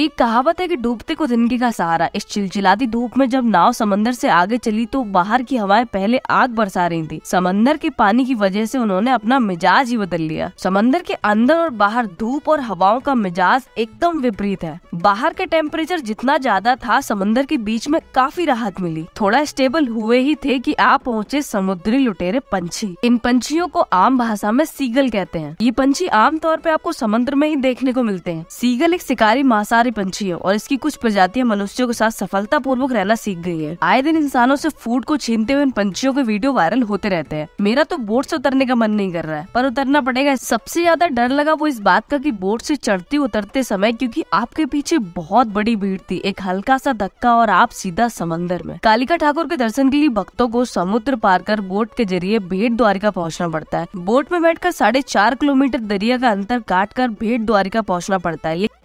एक कहावत है कि डूबते को जिंदगी का सहारा इस चिलचिलाती धूप में जब नाव समंदर से आगे चली तो बाहर की हवाएं पहले आग बरसा रही थी समंदर के पानी की वजह से उन्होंने अपना मिजाज ही बदल लिया समंदर के अंदर और बाहर धूप और हवाओं का मिजाज एकदम विपरीत है बाहर का टेम्परेचर जितना ज्यादा था समंदर के बीच में काफी राहत मिली थोड़ा स्टेबल हुए ही थे की आप पहुँचे समुद्री लुटेरे पंछी इन पंछियों को आम भाषा में सीगल कहते हैं ये पंछी आमतौर पर आपको समुद्र में ही देखने को मिलते हैं सीगल एक शिकारी मांसाह शिकारी पंछी है और इसकी कुछ प्रजातियां मनुष्यों के साथ सफलतापूर्वक रहना सीख गई है आए दिन इंसानों से फूड को छीनते हुए इन पंछियों के वीडियो वायरल होते रहते हैं मेरा तो बोर्ड से उतरने का मन नहीं कर रहा है पर उतरना पड़ेगा सबसे ज्यादा डर लगा वो इस बात का की बोर्ड से चढ़ते उतरते समय क्यूँकी आपके पीछे बहुत बड़ी भीड़ थी एक हल्का सा धक्का और आप सीधा समंदर में कालिका ठाकुर के दर्शन के लिए भक्तों को समुद्र पार कर बोट के जरिए भेंट द्वारिका पहुँचना पड़ता है बोट में बैठकर साढ़े चार किलोमीटर दरिया का अंतर काट कर भेंट द्वारिका पहुँचना पड़ता है